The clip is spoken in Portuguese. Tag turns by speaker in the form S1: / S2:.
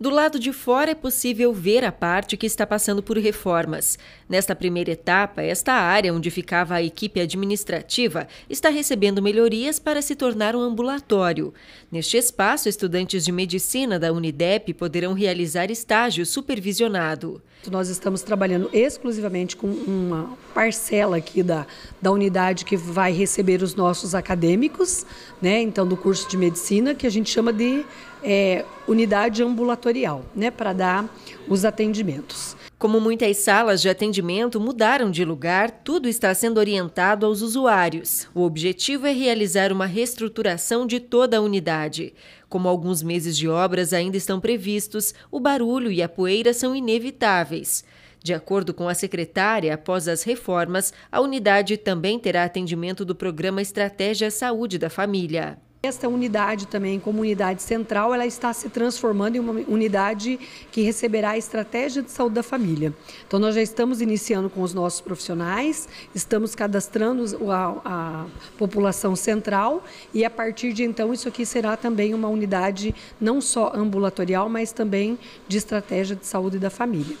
S1: Do lado de fora é possível ver a parte que está passando por reformas. Nesta primeira etapa, esta área onde ficava a equipe administrativa está recebendo melhorias para se tornar um ambulatório. Neste espaço, estudantes de medicina da Unidep
S2: poderão realizar estágio supervisionado. Nós estamos trabalhando exclusivamente com uma parcela aqui da, da unidade que vai receber os nossos acadêmicos, né? Então, do curso de medicina, que a gente chama de é, unidade ambulatorial, né, para dar os atendimentos. Como muitas salas de atendimento
S1: mudaram de lugar, tudo está sendo orientado aos usuários. O objetivo é realizar uma reestruturação de toda a unidade. Como alguns meses de obras ainda estão previstos, o barulho e a poeira são inevitáveis. De acordo com a secretária, após as reformas, a unidade também terá atendimento do programa Estratégia Saúde da Família.
S2: Esta unidade também, como unidade central, ela está se transformando em uma unidade que receberá a estratégia de saúde da família. Então, nós já estamos iniciando com os nossos profissionais, estamos cadastrando a, a população central e, a partir de então, isso aqui será também uma unidade não só ambulatorial, mas também de estratégia de saúde da família.